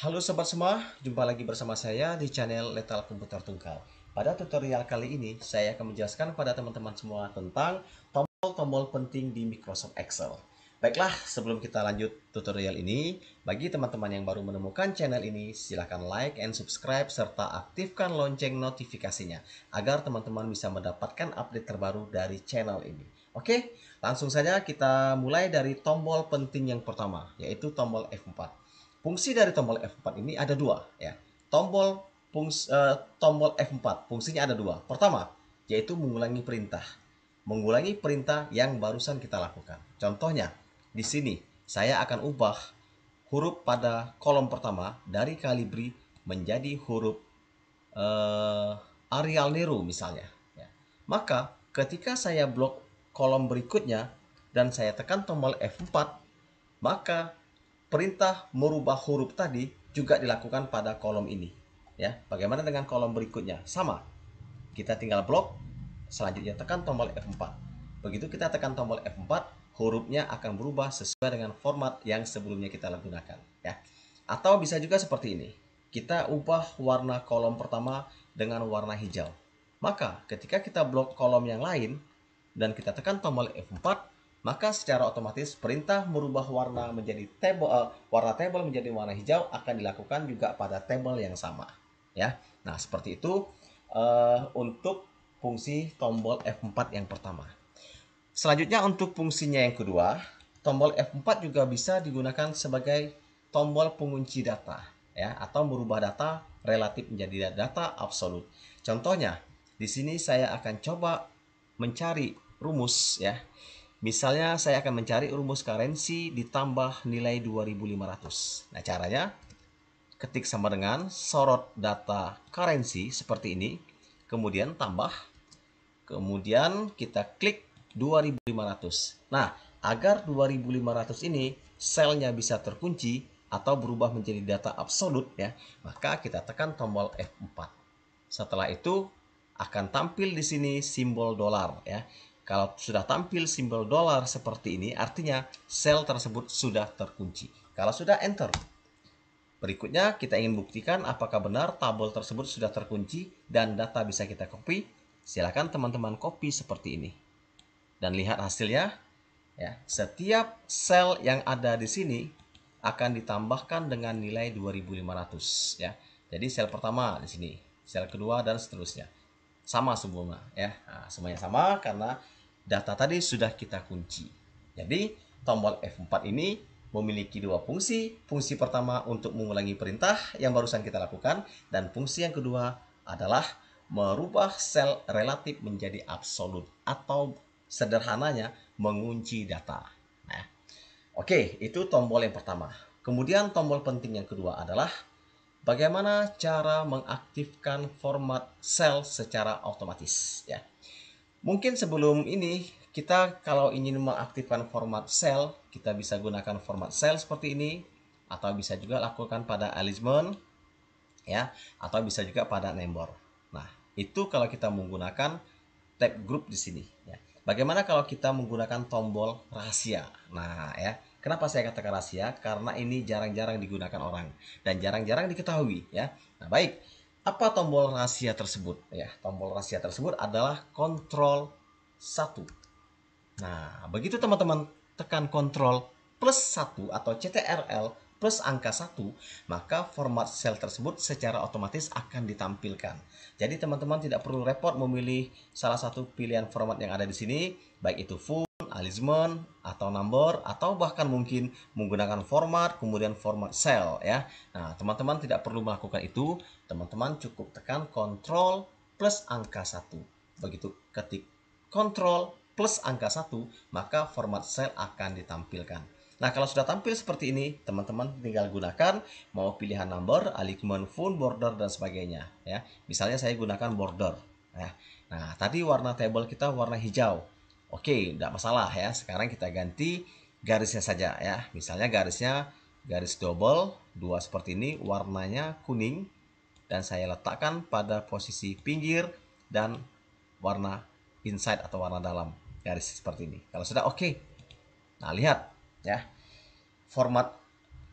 Halo sobat semua, jumpa lagi bersama saya di channel Lethal Komputer Tunggal. Pada tutorial kali ini, saya akan menjelaskan pada teman-teman semua tentang tombol-tombol penting di Microsoft Excel. Baiklah, sebelum kita lanjut tutorial ini, bagi teman-teman yang baru menemukan channel ini, silahkan like and subscribe serta aktifkan lonceng notifikasinya agar teman-teman bisa mendapatkan update terbaru dari channel ini. Oke, langsung saja kita mulai dari tombol penting yang pertama, yaitu tombol F4. Fungsi dari tombol F4 ini ada dua ya. Tombol fungsi, uh, eh, tombol F4 fungsinya ada dua. Pertama, yaitu mengulangi perintah. Mengulangi perintah yang barusan kita lakukan. Contohnya, di sini saya akan ubah huruf pada kolom pertama dari kalibri menjadi huruf uh, Arial Nero misalnya. Ya. Maka ketika saya blok kolom berikutnya dan saya tekan tombol F4, maka perintah merubah huruf tadi juga dilakukan pada kolom ini. Ya, bagaimana dengan kolom berikutnya? Sama. Kita tinggal blok, selanjutnya tekan tombol F4. Begitu kita tekan tombol F4, hurufnya akan berubah sesuai dengan format yang sebelumnya kita gunakan, ya. Atau bisa juga seperti ini. Kita ubah warna kolom pertama dengan warna hijau. Maka ketika kita blok kolom yang lain dan kita tekan tombol F4, maka secara otomatis perintah merubah warna menjadi table uh, warna table menjadi warna hijau akan dilakukan juga pada table yang sama ya. Nah, seperti itu uh, untuk fungsi tombol F4 yang pertama. Selanjutnya untuk fungsinya yang kedua, tombol F4 juga bisa digunakan sebagai tombol pengunci data ya atau merubah data relatif menjadi data absolut. Contohnya, di sini saya akan coba mencari rumus ya Misalnya saya akan mencari rumus karensi ditambah nilai 2500. Nah caranya ketik sama dengan sorot data karensi seperti ini. Kemudian tambah. Kemudian kita klik 2500. Nah agar 2500 ini selnya bisa terkunci atau berubah menjadi data absolut ya. Maka kita tekan tombol F4. Setelah itu akan tampil di sini simbol dolar ya. Kalau sudah tampil simbol dolar seperti ini, artinya sel tersebut sudah terkunci. Kalau sudah enter. Berikutnya kita ingin buktikan apakah benar tabel tersebut sudah terkunci dan data bisa kita copy. Silakan teman-teman copy seperti ini. Dan lihat hasilnya. Ya, setiap sel yang ada di sini akan ditambahkan dengan nilai 2500 ya. Jadi sel pertama di sini, sel kedua dan seterusnya. Sama semua. ya. Nah, semuanya sama karena data tadi sudah kita kunci. Jadi, tombol F4 ini memiliki dua fungsi. Fungsi pertama untuk mengulangi perintah yang barusan kita lakukan, dan fungsi yang kedua adalah merubah sel relatif menjadi absolut atau sederhananya mengunci data. Nah, Oke, itu tombol yang pertama. Kemudian tombol penting yang kedua adalah bagaimana cara mengaktifkan format sel secara otomatis. Ya. Mungkin sebelum ini kita kalau ingin mengaktifkan format cell, kita bisa gunakan format cell seperti ini atau bisa juga lakukan pada alignment ya atau bisa juga pada number. Nah, itu kalau kita menggunakan tab group di sini ya. Bagaimana kalau kita menggunakan tombol rahasia? Nah, ya. Kenapa saya katakan rahasia? Karena ini jarang-jarang digunakan orang dan jarang-jarang diketahui ya. Nah, baik. Apa tombol rahasia tersebut? Ya, tombol rahasia tersebut adalah kontrol 1. Nah, begitu teman-teman tekan kontrol plus 1 atau CTRL plus angka 1, maka format sel tersebut secara otomatis akan ditampilkan. Jadi teman-teman tidak perlu repot memilih salah satu pilihan format yang ada di sini, baik itu full Alignment atau number atau bahkan mungkin menggunakan format kemudian format cell ya. Nah, teman-teman tidak perlu melakukan itu, teman-teman cukup tekan control plus angka 1. Begitu ketik control plus angka 1, maka format cell akan ditampilkan. Nah, kalau sudah tampil seperti ini, teman-teman tinggal gunakan mau pilihan number, alignment, font, border, dan sebagainya. ya Misalnya saya gunakan border. ya nah tadi warna table kita warna hijau. Oke, tidak masalah ya. Sekarang kita ganti garisnya saja ya. Misalnya garisnya garis double, dua seperti ini, warnanya kuning. Dan saya letakkan pada posisi pinggir dan warna inside atau warna dalam garis seperti ini. Kalau sudah oke. Okay. Nah, lihat ya. Format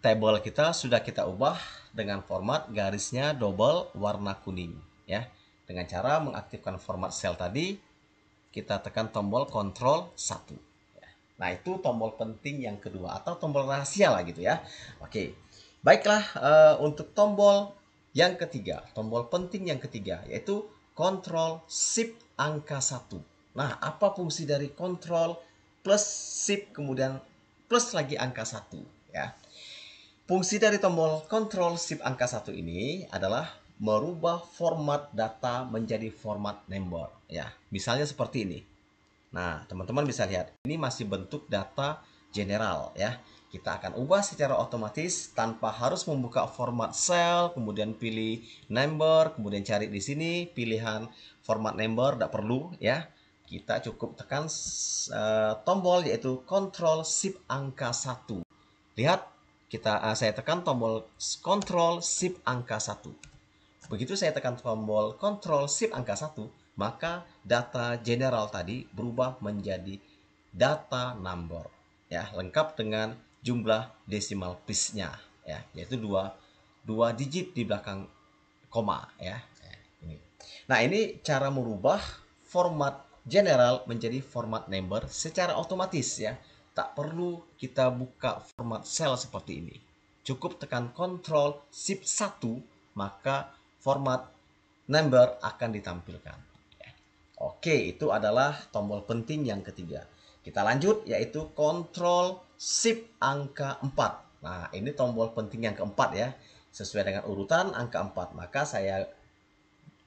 table kita sudah kita ubah dengan format garisnya double warna kuning ya. Dengan cara mengaktifkan format cell tadi, kita tekan tombol kontrol 1. Ya. Nah, itu tombol penting yang kedua atau tombol rahasia lah gitu ya. Oke. Baiklah, eh, untuk tombol yang ketiga, tombol penting yang ketiga yaitu kontrol Shift angka 1. Nah, apa fungsi dari kontrol plus Shift kemudian plus lagi angka 1 ya. Fungsi dari tombol kontrol Shift angka 1 ini adalah merubah format data menjadi format nembor ya. Misalnya seperti ini. Nah, teman-teman bisa lihat ini masih bentuk data general ya. Kita akan ubah secara otomatis tanpa harus membuka format cell, kemudian pilih number, kemudian cari di sini pilihan format number tidak perlu ya. Kita cukup tekan uh, tombol yaitu control Shift angka 1. Lihat kita uh, saya tekan tombol control Shift angka 1. Begitu saya tekan tombol Ctrl Shift angka 1, maka data general tadi berubah menjadi data number ya, lengkap dengan jumlah desimal piece nya ya, yaitu dua dua digit di belakang koma ya. Ini. Nah, ini cara merubah format general menjadi format number secara otomatis ya. Tak perlu kita buka format cell seperti ini. Cukup tekan Ctrl Shift 1 maka format number akan ditampilkan. Oke, itu adalah tombol penting yang ketiga. Kita lanjut yaitu kontrol Shift angka 4. Nah, ini tombol penting yang keempat ya. Sesuai dengan urutan angka 4, maka saya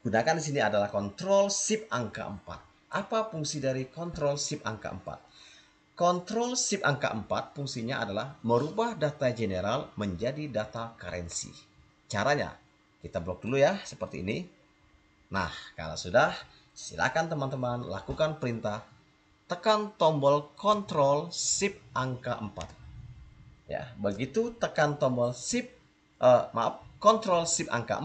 gunakan di sini adalah kontrol Shift angka 4. Apa fungsi dari kontrol Shift angka 4? Kontrol Shift angka 4 fungsinya adalah merubah data general menjadi data currency. Caranya, kita blok dulu ya, seperti ini. Nah, kalau sudah, silakan teman-teman lakukan perintah tekan tombol Control Shift angka 4. Ya, begitu tekan tombol Shift uh, maaf, Control Shift angka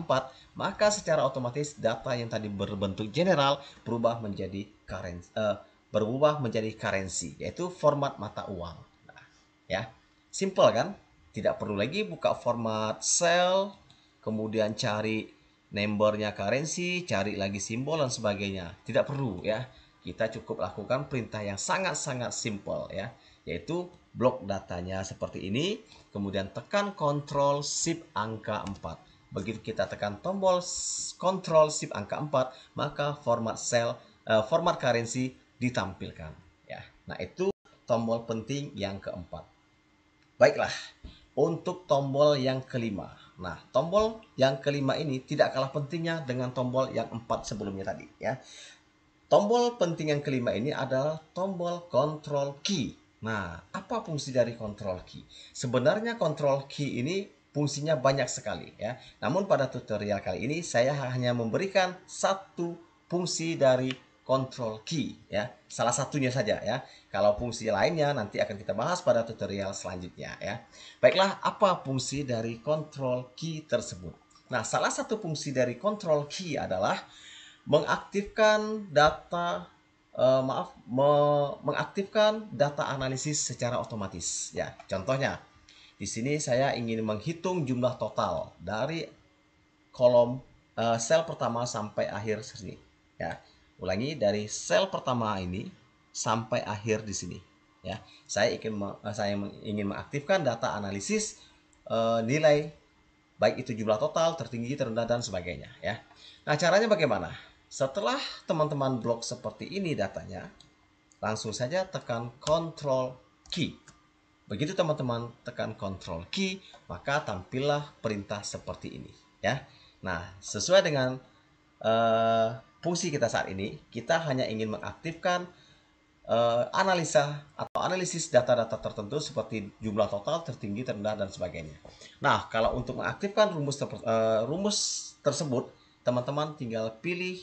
4, maka secara otomatis data yang tadi berbentuk general berubah menjadi currency uh, berubah menjadi currency, yaitu format mata uang. Nah, ya. Simple kan? Tidak perlu lagi buka format sell kemudian cari numbernya currency, cari lagi simbol dan sebagainya. Tidak perlu ya. Kita cukup lakukan perintah yang sangat-sangat simple ya, yaitu blok datanya seperti ini, kemudian tekan Ctrl Shift angka 4. Begitu kita tekan tombol Ctrl Shift angka 4, maka format cell eh, format currency ditampilkan ya. Nah, itu tombol penting yang keempat. Baiklah, untuk tombol yang kelima. Nah, tombol yang kelima ini tidak kalah pentingnya dengan tombol yang empat sebelumnya tadi ya. Tombol penting yang kelima ini adalah tombol control key. Nah, apa fungsi dari control key? Sebenarnya control key ini fungsinya banyak sekali ya. Namun pada tutorial kali ini saya hanya memberikan satu fungsi dari Control key ya. Salah satunya saja ya. Kalau fungsi lainnya nanti akan kita bahas pada tutorial selanjutnya ya. Baiklah, apa fungsi dari control key tersebut? Nah, salah satu fungsi dari control key adalah mengaktifkan data eh, maaf me mengaktifkan data analisis secara otomatis ya. Contohnya di sini saya ingin menghitung jumlah total dari kolom eh, sel pertama sampai akhir sini ya Ulangi dari sel pertama ini sampai akhir di sini ya. Saya ingin eh, saya ingin mengaktifkan data analisis e, nilai baik itu jumlah total, tertinggi, terendah dan sebagainya ya. Nah, caranya bagaimana? Setelah teman-teman blok seperti ini datanya, langsung saja tekan control key. Begitu teman-teman tekan control key, maka tampillah perintah seperti ini ya. Nah, sesuai dengan uh, fungsi kita saat ini, kita hanya ingin mengaktifkan uh, analisa atau analisis data-data tertentu seperti jumlah total, tertinggi, terendah, dan sebagainya. Nah, kalau untuk mengaktifkan rumus, ter uh, rumus tersebut, teman-teman tinggal pilih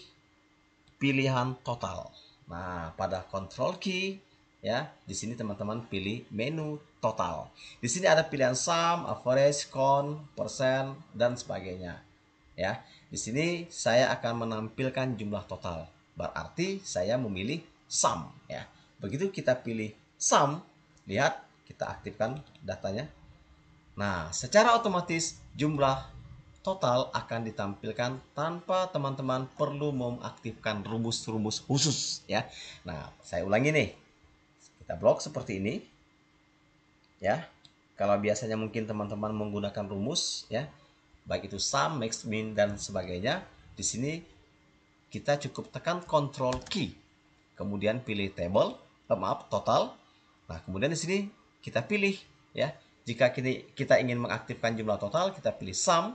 pilihan total. Nah, pada control key ya, di sini teman-teman pilih menu total. Di sini ada pilihan sum, average, count, persen, dan sebagainya. Ya, di sini saya akan menampilkan jumlah total. Berarti saya memilih sum ya. Begitu kita pilih sum, lihat kita aktifkan datanya. Nah, secara otomatis jumlah total akan ditampilkan tanpa teman-teman perlu mengaktifkan rumus-rumus khusus ya. Nah, saya ulangi nih. Kita blok seperti ini. Ya. Kalau biasanya mungkin teman-teman menggunakan rumus ya baik itu sum, max, min, dan sebagainya. Di sini kita cukup tekan control key, kemudian pilih table, eh, maaf total. Nah, kemudian di sini kita pilih ya. Jika kita ingin mengaktifkan jumlah total, kita pilih sum.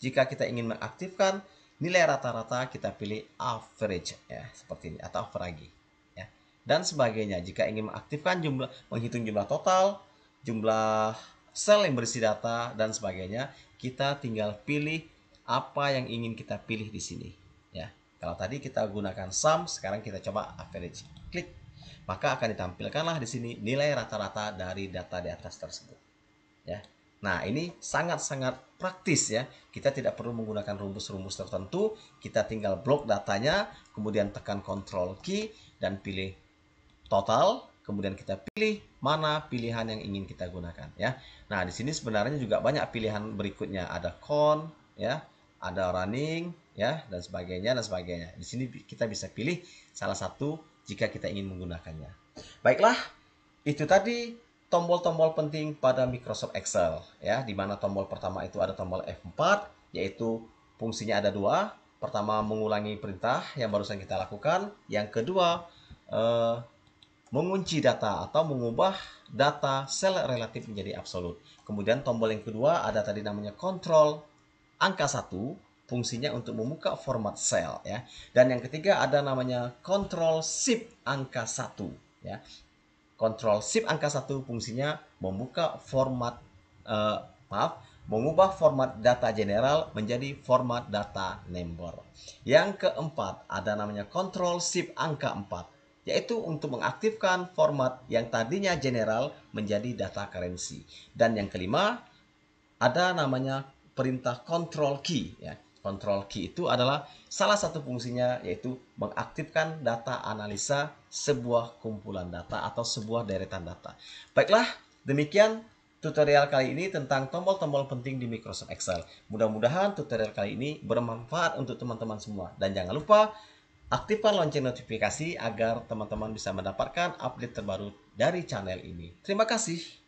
Jika kita ingin mengaktifkan nilai rata-rata, kita pilih average ya, seperti ini atau average ya. Dan sebagainya. Jika ingin mengaktifkan jumlah menghitung jumlah total, jumlah sel yang berisi data dan sebagainya, kita tinggal pilih apa yang ingin kita pilih di sini. Ya, kalau tadi kita gunakan sum, sekarang kita coba average. Klik, maka akan ditampilkanlah di sini nilai rata-rata dari data di atas tersebut. Ya, Nah, ini sangat-sangat praktis ya. Kita tidak perlu menggunakan rumus-rumus tertentu. Kita tinggal blok datanya, kemudian tekan control key dan pilih total kemudian kita pilih mana pilihan yang ingin kita gunakan ya. Nah, di sini sebenarnya juga banyak pilihan berikutnya, ada con ya, ada running ya dan sebagainya dan sebagainya. Di sini kita bisa pilih salah satu jika kita ingin menggunakannya. Baiklah, itu tadi tombol-tombol penting pada Microsoft Excel ya, di mana tombol pertama itu ada tombol F4 yaitu fungsinya ada dua. Pertama mengulangi perintah yang barusan kita lakukan, yang kedua eh, mengunci data atau mengubah data sel relatif menjadi absolut. Kemudian tombol yang kedua ada tadi namanya kontrol angka 1, fungsinya untuk membuka format sel ya. Dan yang ketiga ada namanya kontrol shift angka 1 ya. Kontrol shift angka 1 fungsinya membuka format uh, maaf, mengubah format data general menjadi format data number. Yang keempat ada namanya kontrol shift angka 4 yaitu untuk mengaktifkan format yang tadinya general menjadi data currency. Dan yang kelima, ada namanya perintah control key. Ya. Control key itu adalah salah satu fungsinya yaitu mengaktifkan data analisa sebuah kumpulan data atau sebuah deretan data. Baiklah, demikian tutorial kali ini tentang tombol-tombol penting di Microsoft Excel. Mudah-mudahan tutorial kali ini bermanfaat untuk teman-teman semua. Dan jangan lupa Aktifkan lonceng notifikasi agar teman-teman bisa mendapatkan update terbaru dari channel ini. Terima kasih.